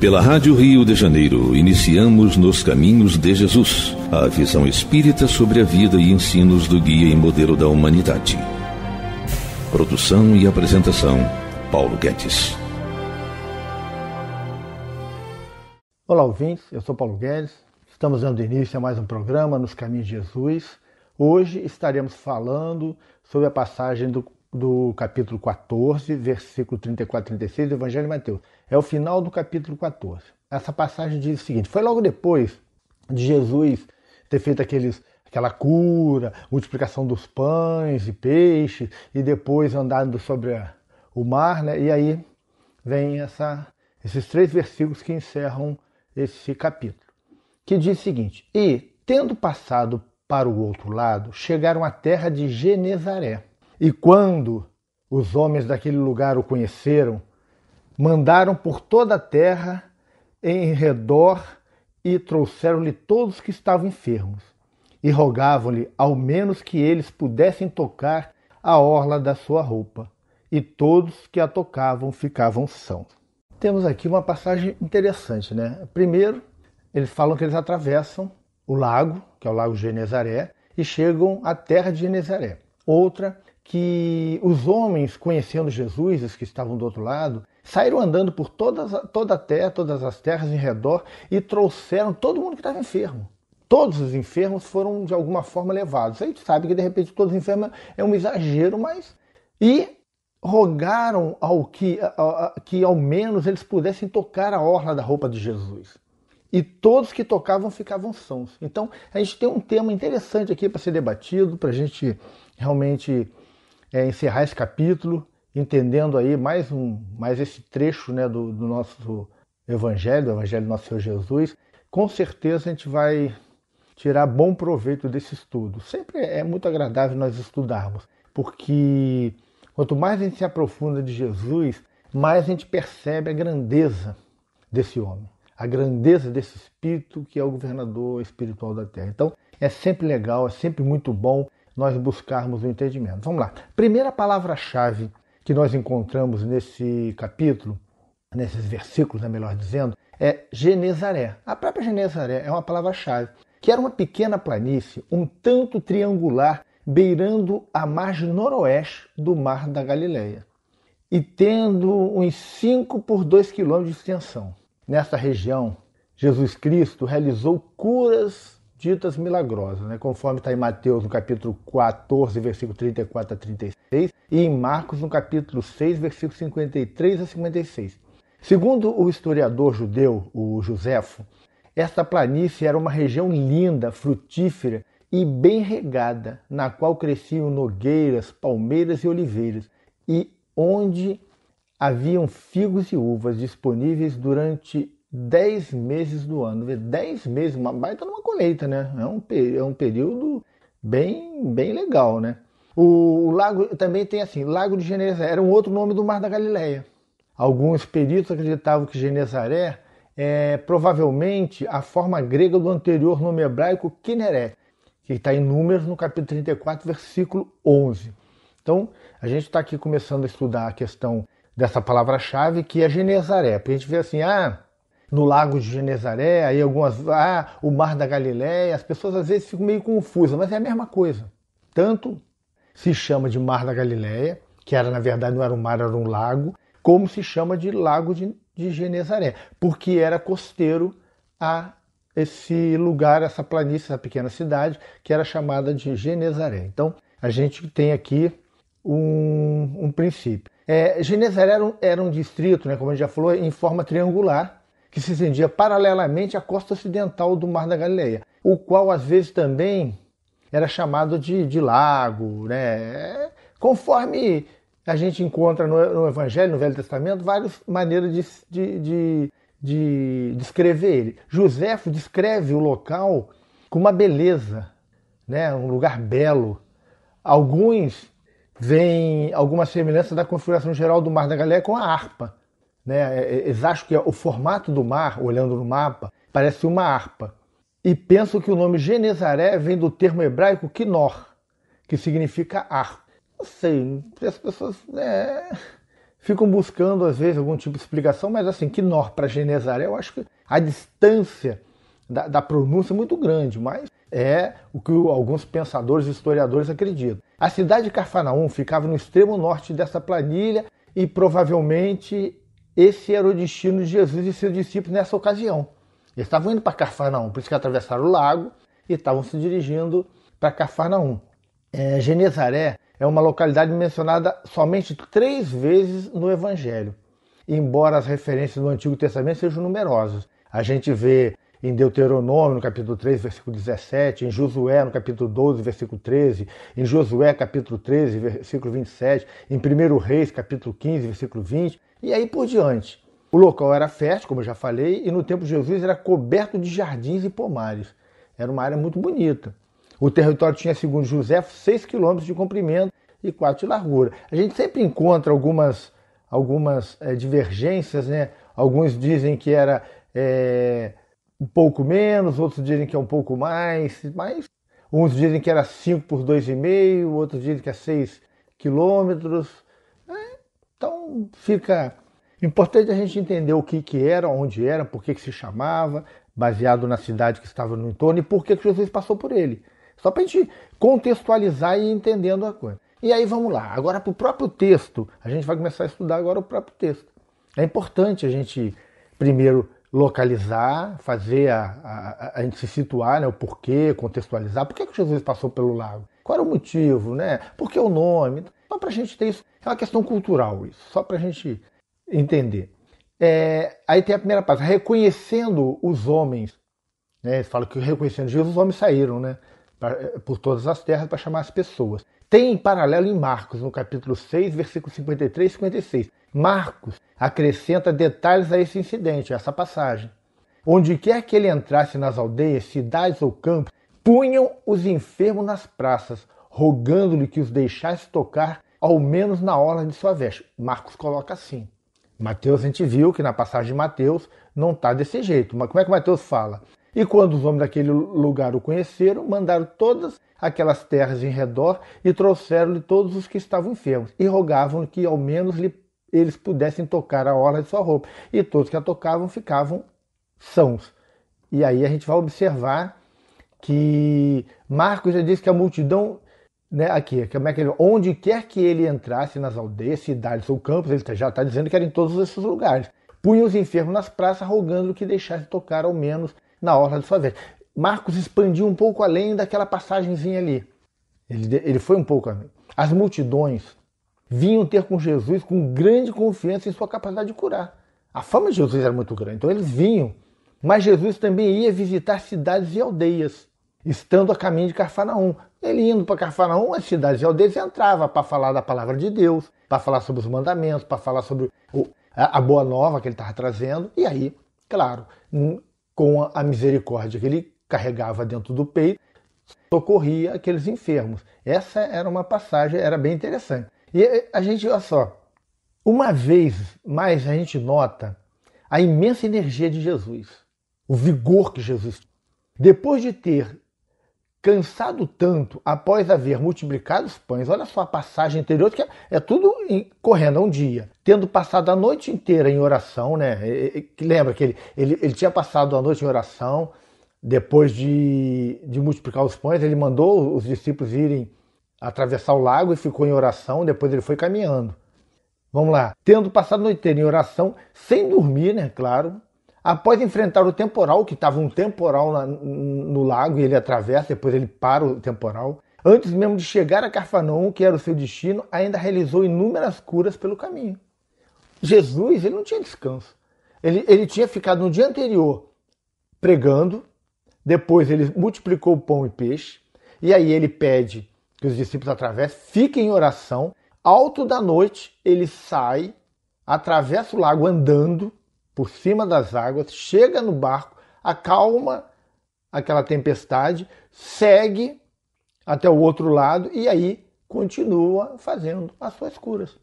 Pela Rádio Rio de Janeiro, iniciamos Nos Caminhos de Jesus, a visão espírita sobre a vida e ensinos do guia e modelo da humanidade. Produção e apresentação, Paulo Guedes. Olá, ouvintes, eu sou Paulo Guedes. Estamos dando início a mais um programa Nos Caminhos de Jesus. Hoje estaremos falando sobre a passagem do, do capítulo 14, versículo 34 e 36 do Evangelho de Mateus. É o final do capítulo 14. Essa passagem diz o seguinte: foi logo depois de Jesus ter feito aqueles aquela cura, multiplicação dos pães e peixes, e depois andando sobre o mar, né? E aí vem essa, esses três versículos que encerram esse capítulo, que diz o seguinte: E, tendo passado para o outro lado, chegaram à terra de Genezaré. E quando os homens daquele lugar o conheceram, mandaram por toda a terra em redor e trouxeram-lhe todos que estavam enfermos, e rogavam-lhe ao menos que eles pudessem tocar a orla da sua roupa, e todos que a tocavam ficavam sãos. Temos aqui uma passagem interessante, né? Primeiro, eles falam que eles atravessam o lago, que é o lago de Genezaré, e chegam à terra de Genezaré. Outra, que os homens, conhecendo Jesus, os que estavam do outro lado, Saíram andando por todas, toda a terra, todas as terras em redor e trouxeram todo mundo que estava enfermo. Todos os enfermos foram de alguma forma levados. Aí tu sabe que de repente todos os enfermos é um exagero, mas. E rogaram ao que, a, a, que ao menos eles pudessem tocar a orla da roupa de Jesus. E todos que tocavam ficavam sãos. Então a gente tem um tema interessante aqui para ser debatido, para a gente realmente é, encerrar esse capítulo entendendo aí mais um, mais esse trecho né, do, do nosso Evangelho, do Evangelho do nosso Senhor Jesus, com certeza a gente vai tirar bom proveito desse estudo. Sempre é muito agradável nós estudarmos, porque quanto mais a gente se aprofunda de Jesus, mais a gente percebe a grandeza desse homem, a grandeza desse espírito que é o governador espiritual da terra. Então, é sempre legal, é sempre muito bom nós buscarmos o entendimento. Vamos lá. Primeira palavra-chave que nós encontramos nesse capítulo, nesses versículos, é melhor dizendo, é Genezaré. A própria Genezaré é uma palavra-chave, que era uma pequena planície, um tanto triangular, beirando a margem noroeste do Mar da Galileia e tendo uns 5 por 2 quilômetros de extensão. Nessa região, Jesus Cristo realizou curas ditas milagrosas, né? conforme está em Mateus no capítulo 14, versículo 34 a 36, e em Marcos no capítulo 6, versículo 53 a 56. Segundo o historiador judeu, o Josefo, esta planície era uma região linda, frutífera e bem regada, na qual cresciam nogueiras, palmeiras e oliveiras, e onde haviam figos e uvas disponíveis durante dez meses do ano. Dez meses, uma baita numa colheita, né? É um, é um período bem, bem legal, né? O, o lago também tem assim, Lago de Genezaré era um outro nome do Mar da Galileia. Alguns peritos acreditavam que Genezaré é provavelmente a forma grega do anterior nome hebraico Kinneret, que está em Números no capítulo 34, versículo 11. Então, a gente está aqui começando a estudar a questão dessa palavra-chave que é Genezaré. Porque a gente vê assim, ah, no Lago de Genezaré, aí algumas, ah, o Mar da Galileia, as pessoas às vezes ficam meio confusas, mas é a mesma coisa. Tanto se chama de Mar da Galileia, que era na verdade não era um mar, era um lago, como se chama de Lago de, de Genezaré, porque era costeiro a esse lugar, essa planície, essa pequena cidade, que era chamada de Genezaré. Então, a gente tem aqui um, um princípio. É, Genezaré era um, era um distrito, né, como a gente já falou, em forma triangular, que se estendia paralelamente à costa ocidental do Mar da Galileia, o qual às vezes também era chamado de, de lago, né? Conforme a gente encontra no, no, Evangelho, no Velho Testamento, várias maneiras de, de, de, de descrever ele. José descreve o local com uma beleza, né? um lugar belo. Alguns veem alguma semelhança da configuração geral do Mar da Galileia com a harpa. Né? É, é, eles acham que é o formato do mar, olhando no mapa, parece uma harpa. E pensam que o nome Genezaré vem do termo hebraico Kinor, que significa harpa. Não sei, as pessoas é, ficam buscando às vezes algum tipo de explicação, mas assim, Kinor para Genezaré, eu acho que a distância da, da, pronúncia é muito grande, mas é o que alguns pensadores e historiadores acreditam. A cidade de Carfanaum ficava no extremo norte dessa planilha e provavelmente esse era o destino de Jesus e seus discípulos nessa ocasião. Eles estavam indo para Cafarnaum, por isso que atravessaram o lago e estavam se dirigindo para Cafarnaum. É, Genezaré é uma localidade mencionada somente três vezes no Evangelho, embora as referências do Antigo Testamento sejam numerosas. A gente vê em Deuteronômio, no capítulo 3, versículo 17, em Josué, no capítulo 12, versículo 13, em Josué, capítulo 13, versículo 27, em 1 Reis, capítulo 15, versículo 20, e aí por diante. O local era fértil, como eu já falei, e no tempo de Jesus era coberto de jardins e pomares. Era uma área muito bonita. O território tinha, segundo José, 6 quilômetros de comprimento e 4 de largura. A gente sempre encontra algumas, algumas é, divergências, né? Alguns dizem que era. É, um pouco menos, outros dizem que é um pouco mais, mas uns dizem que era 5 por 2,5, outros dizem que é 6 quilômetros. É, então fica importante a gente entender o que, que era, onde era, por que, que se chamava, baseado na cidade que estava no entorno e por que, que Jesus passou por ele. Só para a gente contextualizar e entendendo a coisa. E aí vamos lá, agora para o próprio texto, a gente vai começar a estudar agora o próprio texto. É importante a gente primeiro localizar, fazer a, a, a, gente se situar, né, o porquê, contextualizar, por que, que Jesus passou pelo lago, qual era o motivo, né, por que o nome, só para a gente ter isso, é uma questão cultural isso, só para a gente entender. É, aí tem a primeira parte, reconhecendo os homens, né, eles falam que reconhecendo Jesus, os homens saíram, né, pra, por todas as terras para chamar as pessoas tem em paralelo em Marcos, no capítulo 6, versículos 53 e 56. Marcos acrescenta detalhes a esse incidente, a essa passagem. Onde quer que ele entrasse nas aldeias, cidades ou campos, punham os enfermos nas praças, rogando-lhe que os deixasse tocar ao menos na hora de sua veste. Marcos coloca assim. Mateus, a gente viu que na passagem de Mateus não está desse jeito. Mas como é que Mateus fala? E quando os homens daquele lugar o conheceram, mandaram todas aquelas terras em redor e trouxeram-lhe todos os que estavam enfermos, e rogavam que ao menos lhe, eles pudessem tocar a orla de sua roupa. E todos que a tocavam ficavam sãos. E aí a gente vai observar que Marcos já disse que a multidão, né, aqui, como é que ele, onde quer que ele entrasse nas aldeias, cidades ou campos, ele já está dizendo que era em todos esses lugares. Punha os enfermos nas praças, rogando que deixasse tocar ao menos na hora de sua vez. Marcos expandiu um pouco além daquela passagemzinha ali. Ele, ele foi um pouco além. As multidões vinham ter com Jesus com grande confiança em sua capacidade de curar. A fama de Jesus era muito grande, então eles vinham. Mas Jesus também ia visitar cidades e aldeias, estando a caminho de Carfanaum. Ele indo para Carfanaum, as cidades e aldeias entrava para falar da palavra de Deus, para falar sobre os mandamentos, para falar sobre a boa nova que ele estava trazendo. E aí, claro, com a misericórdia que ele carregava dentro do peito, socorria aqueles enfermos. Essa era uma passagem, era bem interessante. E eh, a gente, olha só, uma vez mais a gente nota a imensa energia de Jesus, o vigor que Jesus tinha. Depois de ter cansado tanto após haver multiplicado os pães, olha só a passagem anterior, que é, é tudo correndo a um dia, tendo passado a noite inteira em oração, né? lembra que ele, ele, ele tinha passado a noite em oração, depois de, de multiplicar os pães, ele mandou os discípulos irem atravessar o lago e ficou em oração, depois ele foi caminhando. Vamos lá. Tendo passado a noite inteira em oração, sem dormir, né? Claro, Após enfrentar o temporal, que estava um temporal na, no lago, e ele atravessa, depois ele para o temporal. Antes mesmo de chegar a Carfanon, que era o seu destino, ainda realizou inúmeras curas pelo caminho. Jesus, ele não tinha descanso. Ele, ele tinha ficado no dia anterior pregando, depois ele multiplicou o pão e peixe, e aí ele pede que os discípulos atravessem, fiquem em oração. Alto da noite, ele sai, atravessa o lago andando, por cima das águas, chega no barco, acalma aquela tempestade, segue até o outro lado e aí continua fazendo as suas curas.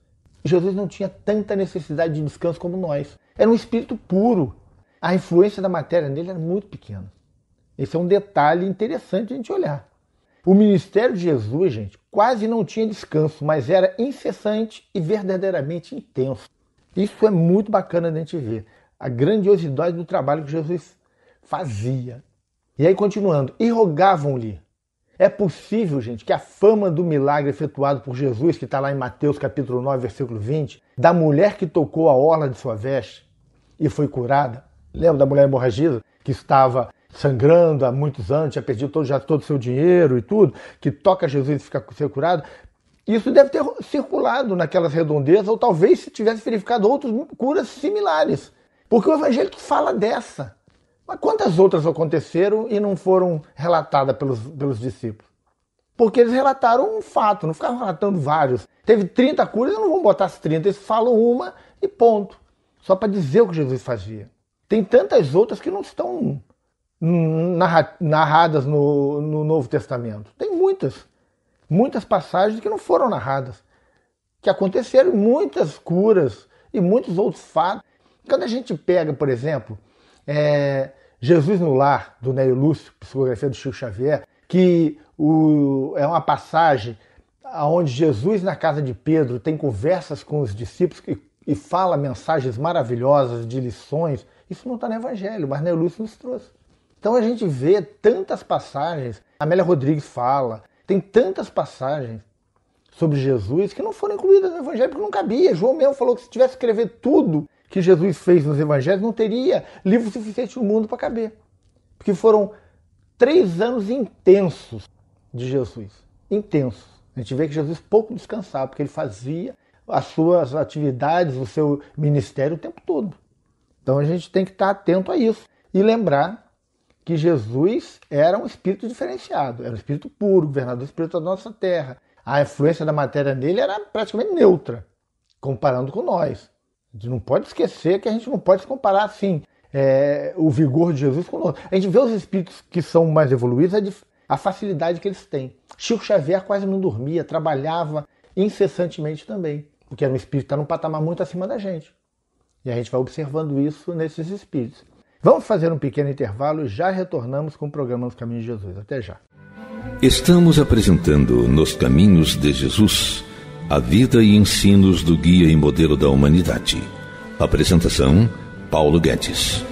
Jesus não tinha tanta necessidade de descanso como nós. Era um espírito puro. A influência da matéria nele era muito pequena. Esse é um detalhe interessante a gente olhar. O ministério de Jesus, gente, quase não tinha descanso, mas era incessante e verdadeiramente intenso. Isso é muito bacana a gente ver a grandiosidade do trabalho que Jesus fazia. E aí, continuando, e rogavam-lhe. É possível, gente, que a fama do milagre efetuado por Jesus, que está lá em Mateus capítulo 9, versículo 20, da mulher que tocou a orla de sua veste e foi curada, lembra da mulher hemorragida, que estava sangrando há muitos anos, tinha perdido todo, já todo o seu dinheiro e tudo, que toca Jesus e fica ser curado. Isso deve ter circulado naquelas redondezas, ou talvez se tivesse verificado outras curas similares porque o que fala dessa. Mas quantas outras aconteceram e não foram relatadas pelos, pelos discípulos? Porque eles relataram um fato, não ficaram relatando vários. Teve 30 curas, eu não vou botar as 30, eles falam uma e ponto. Só para dizer o que Jesus fazia. Tem tantas outras que não estão narradas no, no Novo Testamento. Tem muitas. Muitas passagens que não foram narradas. Que aconteceram muitas curas e muitos outros fatos quando a gente pega, por exemplo, é, Jesus no Lar, do Nélio Lúcio, psicografia do Chico Xavier, que o, é uma passagem onde Jesus, na casa de Pedro, tem conversas com os discípulos e, e fala mensagens maravilhosas de lições. Isso não está no Evangelho, mas Nélio Lúcio nos trouxe. Então a gente vê tantas passagens, Amélia Rodrigues fala, tem tantas passagens sobre Jesus que não foram incluídas no Evangelho porque não cabia. João mesmo falou que se tivesse que escrever tudo, que Jesus fez nos evangelhos, não teria livro suficiente no mundo para caber. Porque foram três anos intensos de Jesus. Intensos. A gente vê que Jesus pouco descansava, porque ele fazia as suas atividades, o seu ministério o tempo todo. Então a gente tem que estar atento a isso e lembrar que Jesus era um espírito diferenciado, era um espírito puro, governador do espírito da nossa terra. A influência da matéria nele era praticamente neutra, comparando com nós. A gente não pode esquecer que a gente não pode comparar assim é, o vigor de Jesus conosco. A gente vê os espíritos que são mais evoluídos, é a facilidade que eles têm. Chico Xavier quase não dormia, trabalhava incessantemente também, porque era um espírito que está num patamar muito acima da gente. E a gente vai observando isso nesses espíritos. Vamos fazer um pequeno intervalo e já retornamos com o programa Nos Caminhos de Jesus. Até já. Estamos apresentando Nos Caminhos de Jesus a vida e ensinos do guia e modelo da humanidade. Apresentação: Paulo Guedes.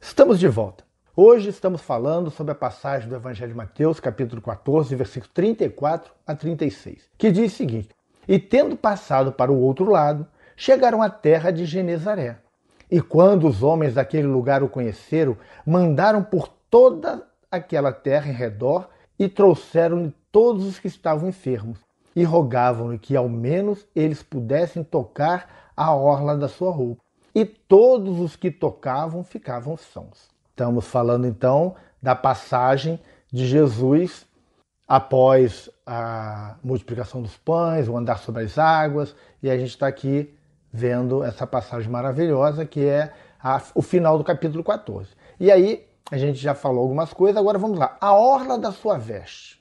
Estamos de volta. Hoje estamos falando sobre a passagem do Evangelho de Mateus, capítulo 14, versículo 34 a 36, que diz o seguinte: E tendo passado para o outro lado, chegaram à terra de Genezaré. E quando os homens daquele lugar o conheceram, mandaram por toda aquela terra em redor e trouxeram-lhe todos os que estavam enfermos, e rogavam-lhe que ao menos eles pudessem tocar a orla da sua roupa. E todos os que tocavam ficavam sãos. Estamos falando então da passagem de Jesus após a multiplicação dos pães, o andar sobre as águas, e a gente está aqui vendo essa passagem maravilhosa que é a, o final do capítulo 14. E aí a gente já falou algumas coisas, agora vamos lá. A orla da sua veste.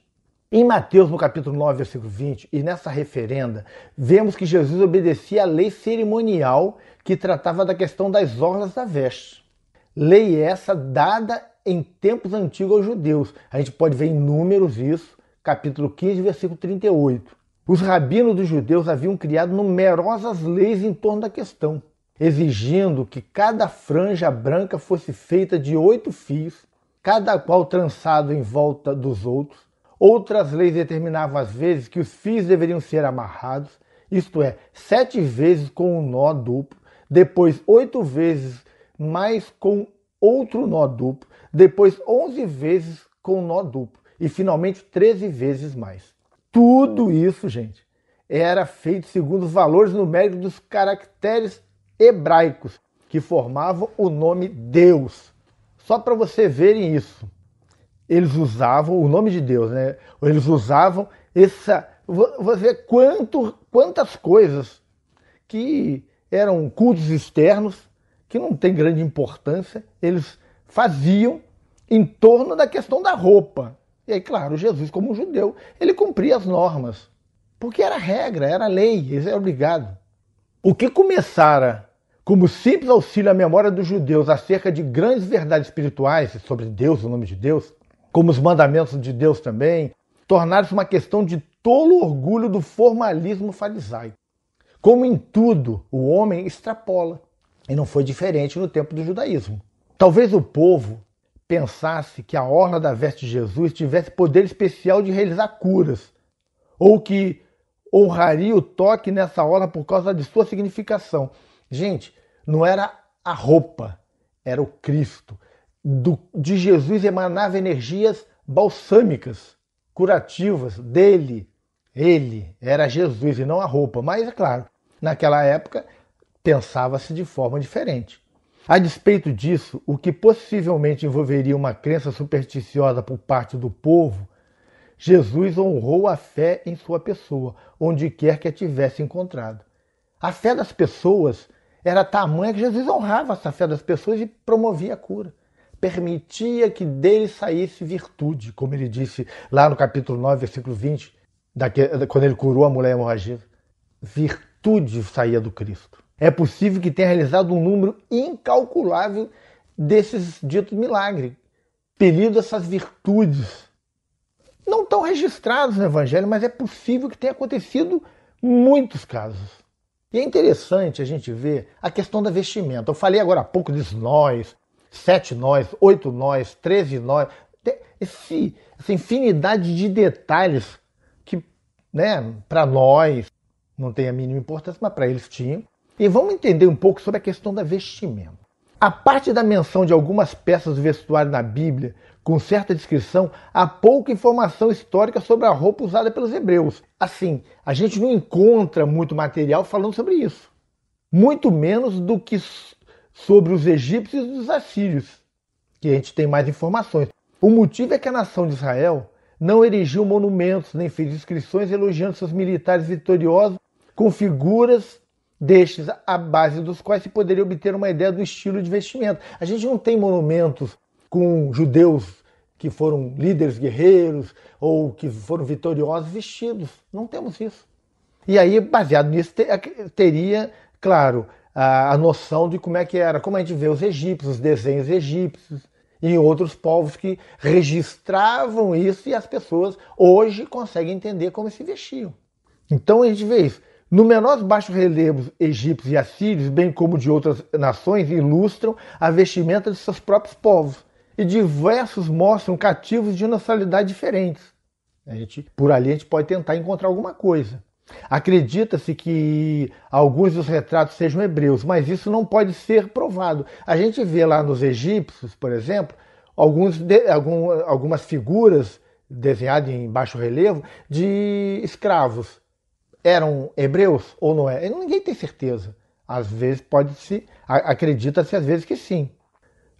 Em Mateus, no capítulo 9, versículo 20, e nessa referenda, vemos que Jesus obedecia à lei cerimonial que tratava da questão das orlas da veste. Lei essa dada em tempos antigos aos judeus. A gente pode ver em Números isso, capítulo 15, versículo 38. Os rabinos dos judeus haviam criado numerosas leis em torno da questão exigindo que cada franja branca fosse feita de oito fios, cada qual trançado em volta dos outros. Outras leis determinavam às vezes que os fios deveriam ser amarrados, isto é, sete vezes com um nó duplo, depois oito vezes mais com outro nó duplo, depois onze vezes com nó duplo e finalmente treze vezes mais. Tudo isso, gente, era feito segundo os valores numéricos dos caracteres hebraicos, que formavam o nome Deus. Só para você verem isso. Eles usavam o nome de Deus, né? Eles usavam essa. Você quanto, quantas coisas que eram cultos externos, que não tem grande importância, eles faziam em torno da questão da roupa. E aí, claro, Jesus, como um judeu, ele cumpria as normas. Porque era regra, era lei, eles eram obrigados. O que começara como simples auxílio à memória dos judeus acerca de grandes verdades espirituais sobre Deus, o nome de Deus, como os mandamentos de Deus também, tornaram-se uma questão de tolo orgulho do formalismo farisaico. Como em tudo, o homem extrapola, e não foi diferente no tempo do judaísmo. Talvez o povo pensasse que a orla da veste de Jesus tivesse poder especial de realizar curas, ou que honraria o toque nessa orla por causa de sua significação. Gente, não era a roupa, era o Cristo. Do, de Jesus emanava energias balsâmicas, curativas dele. Ele era Jesus e não a roupa. Mas, é claro, naquela época pensava-se de forma diferente. A despeito disso, o que possivelmente envolveria uma crença supersticiosa por parte do povo, Jesus honrou a fé em sua pessoa, onde quer que a tivesse encontrado. A fé das pessoas era tamanha que Jesus honrava essa fé das pessoas e promovia a cura. Permitia que dele saísse virtude, como ele disse lá no capítulo 9, versículo 20, daquele, quando ele curou a mulher hemorragia. Virtude saía do Cristo. É possível que tenha realizado um número incalculável desses ditos milagres, pedido essas virtudes. Não estão registrados no Evangelho, mas é possível que tenha acontecido muitos casos. E é interessante a gente ver a questão da vestimenta. Eu falei agora há pouco dos nós, sete nós, oito nós, treze nós, esse, essa infinidade de detalhes que, né, para nós não tem a mínima importância, mas para eles tinham. E vamos entender um pouco sobre a questão da vestimenta. A parte da menção de algumas peças do vestuário na Bíblia com certa descrição, há pouca informação histórica sobre a roupa usada pelos hebreus. Assim, a gente não encontra muito material falando sobre isso, muito menos do que sobre os egípcios e os assírios, que a gente tem mais informações. O motivo é que a nação de Israel não erigiu monumentos nem fez inscrições elogiando seus militares vitoriosos com figuras destes à base dos quais se poderia obter uma ideia do estilo de vestimento. A gente não tem monumentos com judeus que foram líderes guerreiros ou que foram vitoriosos vestidos. Não temos isso. E aí, baseado nisso, teria, claro, a, noção de como é que era, como a gente vê os egípcios, os desenhos egípcios e outros povos que registravam isso e as pessoas hoje conseguem entender como se vestiam. Então a gente vê isso. No menor baixo relevo, egípcios e assírios, bem como de outras nações, ilustram a vestimenta de seus próprios povos e diversos mostram cativos de nacionalidades diferentes. A gente, por ali a gente pode tentar encontrar alguma coisa. Acredita-se que alguns dos retratos sejam hebreus, mas isso não pode ser provado. A gente vê lá nos egípcios, por exemplo, alguns de, algum, algumas figuras desenhadas em baixo relevo de escravos. Eram hebreus ou não é? Ninguém tem certeza. Às vezes pode-se, acredita-se às vezes que sim.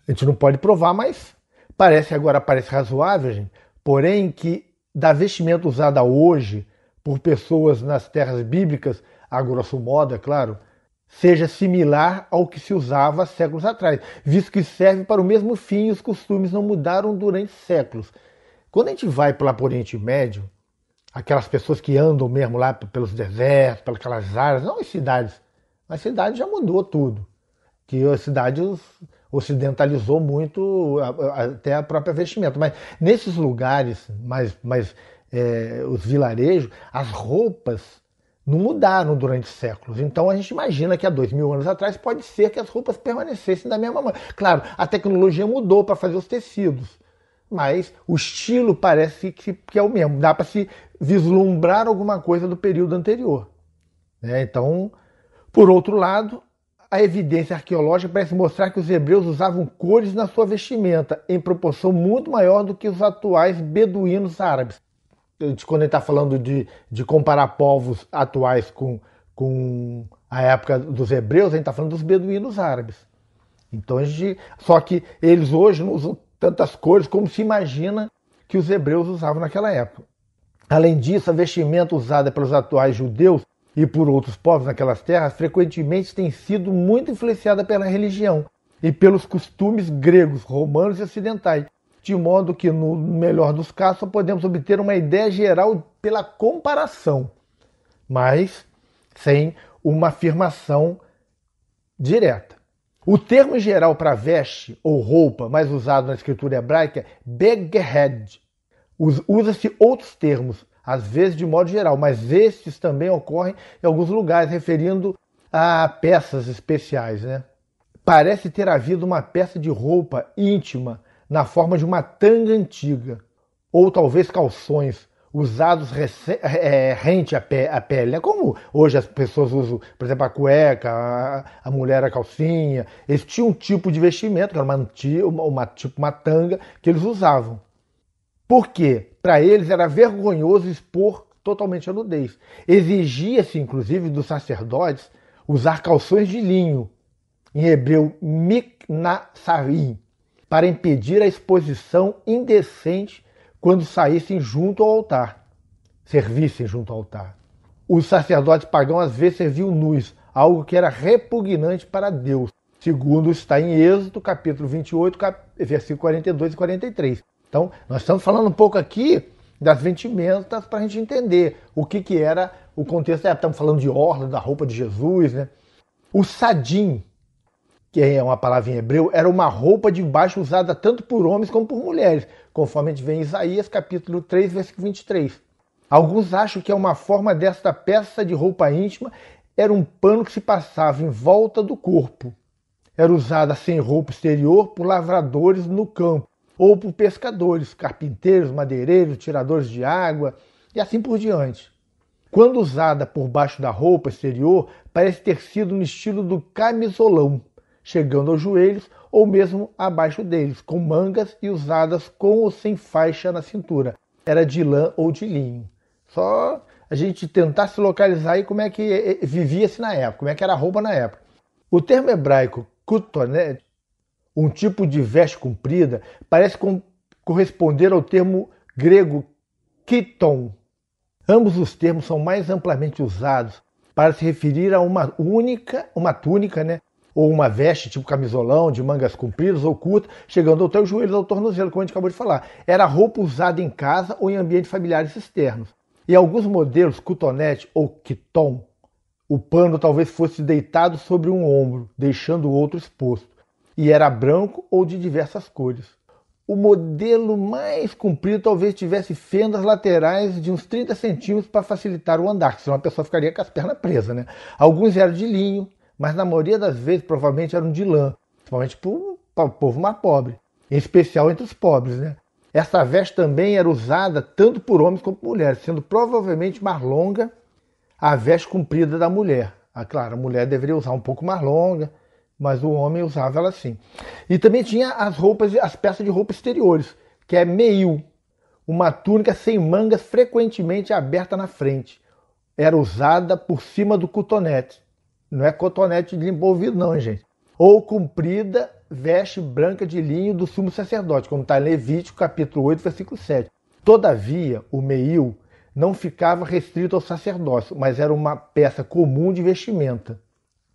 A gente não pode provar, mas parece agora parece razoável, gente, porém que da vestimenta usada hoje por pessoas nas terras bíblicas, a grosso modo, é claro, seja similar ao que se usava séculos atrás, visto que serve para o mesmo fim e os costumes não mudaram durante séculos. Quando a gente vai para o Oriente Médio, aquelas pessoas que andam mesmo lá pelos desertos, pelas aquelas áreas, não as cidades, mas cidades já mudou tudo. Que as cidades ocidentalizou muito até a própria vestimenta. Mas nesses lugares, mais, mais é, os vilarejos, as roupas não mudaram durante séculos. Então a gente imagina que há dois mil anos atrás pode ser que as roupas permanecessem da mesma maneira. Claro, a tecnologia mudou para fazer os tecidos, mas o estilo parece que, que é o mesmo. Dá para se vislumbrar alguma coisa do período anterior. Né? Então, por outro lado, a evidência arqueológica parece mostrar que os hebreus usavam cores na sua vestimenta, em proporção muito maior do que os atuais beduínos árabes. Quando ele está falando de, de comparar povos atuais com, com a época dos hebreus, a gente está falando dos beduínos árabes. Então, gente, só que eles hoje não usam tantas cores como se imagina que os hebreus usavam naquela época. Além disso, a vestimenta usada pelos atuais judeus e por outros povos naquelas terras frequentemente tem sido muito influenciada pela religião e pelos costumes gregos, romanos e ocidentais, de modo que, no melhor dos casos, só podemos obter uma ideia geral pela comparação, mas sem uma afirmação direta. O termo geral para veste ou roupa, mais usado na escritura hebraica, é beghed. Usa-se outros termos, às vezes de modo geral, mas estes também ocorrem em alguns lugares, referindo a peças especiais. Né? Parece ter havido uma peça de roupa íntima na forma de uma tanga antiga, ou talvez calções usados é, rente à, pe pele. É como hoje as pessoas usam, por exemplo, a cueca, a, a mulher a calcinha. Eles tinham um tipo de vestimento, era uma, uma, uma, tipo uma tanga que eles usavam porque para eles era vergonhoso expor totalmente a nudez. Exigia-se, inclusive, dos sacerdotes usar calções de linho, em hebreu miknasarim, para impedir a exposição indecente quando saíssem junto ao altar, servissem junto ao altar. Os sacerdotes pagãos às vezes serviam nus, algo que era repugnante para Deus, segundo está em Êxodo, capítulo 28, cap... versículo 42 e 43. Então, nós estamos falando um pouco aqui das vestimentas para a gente entender o que, que era o contexto Estamos falando de orla, da roupa de Jesus, né? O sadim, que é uma palavra em hebreu, era uma roupa de baixo usada tanto por homens como por mulheres, conforme a gente vê em Isaías capítulo 3, versículo 23. Alguns acham que é uma forma desta peça de roupa íntima era um pano que se passava em volta do corpo. Era usada sem roupa exterior por lavradores no campo ou por pescadores, carpinteiros, madeireiros, tiradores de água e assim por diante. Quando usada por baixo da roupa exterior, parece ter sido no estilo do camisolão, chegando aos joelhos ou mesmo abaixo deles, com mangas e usadas com ou sem faixa na cintura. Era de lã ou de linho. Só a gente tentar se localizar e como é que eh, vivia-se na época, como é que era a roupa na época. O termo hebraico kutonet um tipo de veste comprida parece com corresponder ao termo grego kiton. Ambos os termos são mais amplamente usados para se referir a uma única, uma túnica, né? Ou uma veste tipo camisolão, de mangas compridas ou curtas, chegando até os joelhos ou tornozelo, como a gente acabou de falar. Era roupa usada em casa ou em ambientes familiares externos. Em alguns modelos, cotonete ou quiton, o pano talvez fosse deitado sobre um ombro, deixando o outro exposto e era branco ou de diversas cores. O modelo mais comprido talvez tivesse fendas laterais de uns 30 centímetros para facilitar o andar, senão a pessoa ficaria com as pernas presas. Né? Alguns eram de linho, mas na maioria das vezes provavelmente eram de lã, principalmente para o povo mais pobre, em especial entre os pobres. Né? Essa veste também era usada tanto por homens como por mulheres, sendo provavelmente mais longa a veste comprida da mulher. Ah, claro, a mulher deveria usar um pouco mais longa, mas o homem usava ela assim. E também tinha as roupas, as peças de roupa exteriores, que é meio, uma túnica sem mangas frequentemente aberta na frente. Era usada por cima do cotonete. Não é cotonete de envolvido, não, gente. Ou comprida, veste branca de linho do sumo sacerdote, como está em Levítico capítulo 8, versículo 7. Todavia, o meio não ficava restrito ao sacerdócio, mas era uma peça comum de vestimenta.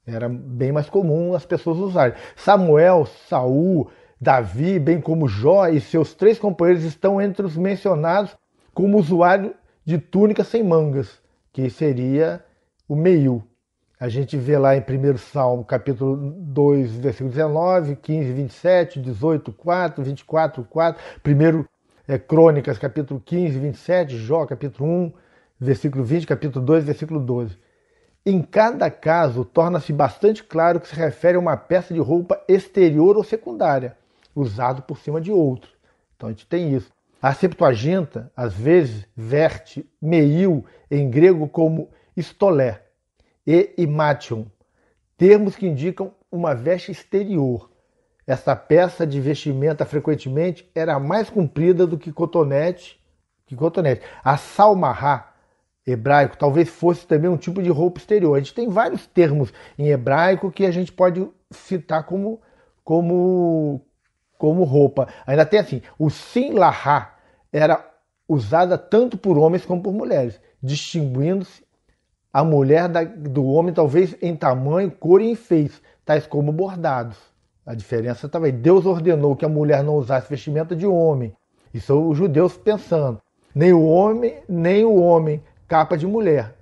Era bem mais comum as pessoas usarem. Samuel, Saul, Davi, bem como Jó e seus três companheiros estão entre os mencionados como usuário de túnica sem mangas, que seria o meio. A gente vê lá em 1 Salmo, capítulo 2, versículo 19, 15, 27, 18, 4, 24, 4. 1 é, Crônicas, capítulo 15, 27, Jó, capítulo 1, versículo 20, capítulo 2, versículo 12. Em cada caso, torna-se bastante claro que se refere a uma peça de roupa exterior ou secundária, usado por cima de outro. Então a gente tem isso. A Septuaginta, às vezes, verte meil em grego como estolé e imation, termos que indicam uma veste exterior. Essa peça de vestimenta frequentemente era mais comprida do que cotonete, que cotonete. A salmarrá, hebraico, talvez fosse também um tipo de roupa exterior. A gente tem vários termos em hebraico que a gente pode citar como como como roupa. Ainda tem assim, o sinlahá era usada tanto por homens como por mulheres, distinguindo-se a mulher da, do homem talvez em tamanho, cor e enfeites, tais como bordados. A diferença estava aí. Deus ordenou que a mulher não usasse vestimenta de homem. Isso é os judeus pensando. Nem o homem, nem o homem capa de mulher.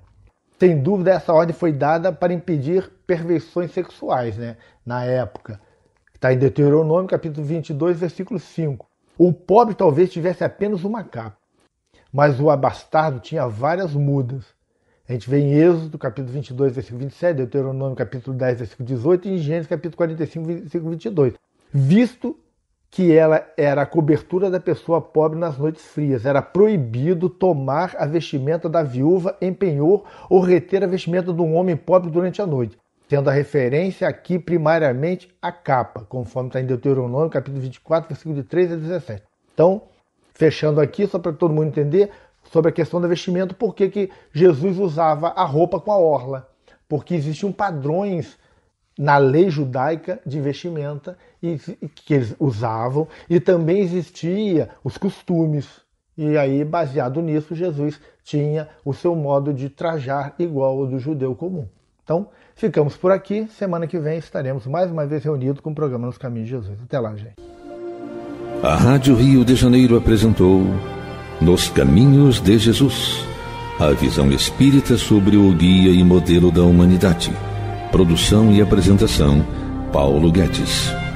Sem dúvida, essa ordem foi dada para impedir perversões sexuais, né? Na época. Está em Deuteronômio, capítulo 22, versículo 5. O pobre talvez tivesse apenas uma capa, mas o abastardo tinha várias mudas. A gente vê em Êxodo, capítulo 22, versículo 27, Deuteronômio, capítulo 10, versículo 18 e em Gênesis, capítulo 45, versículo 22. Visto que ela era a cobertura da pessoa pobre nas noites frias. Era proibido tomar a vestimenta da viúva em penhor ou reter a vestimenta de um homem pobre durante a noite, tendo a referência aqui primariamente a capa, conforme está em Deuteronômio, capítulo 24, versículo de 3 a 17. Então, fechando aqui, só para todo mundo entender, sobre a questão do vestimento, por que Jesus usava a roupa com a orla? Porque existiam padrões na lei judaica de vestimenta e, que eles usavam, e também existia os costumes. E aí, baseado nisso, Jesus tinha o seu modo de trajar igual ao do judeu comum. Então, ficamos por aqui. Semana que vem estaremos mais uma vez reunidos com o programa Nos Caminhos de Jesus. Até lá, gente. A Rádio Rio de Janeiro apresentou Nos Caminhos de Jesus a visão espírita sobre o guia e modelo da humanidade Produção e apresentação: Paulo Guedes.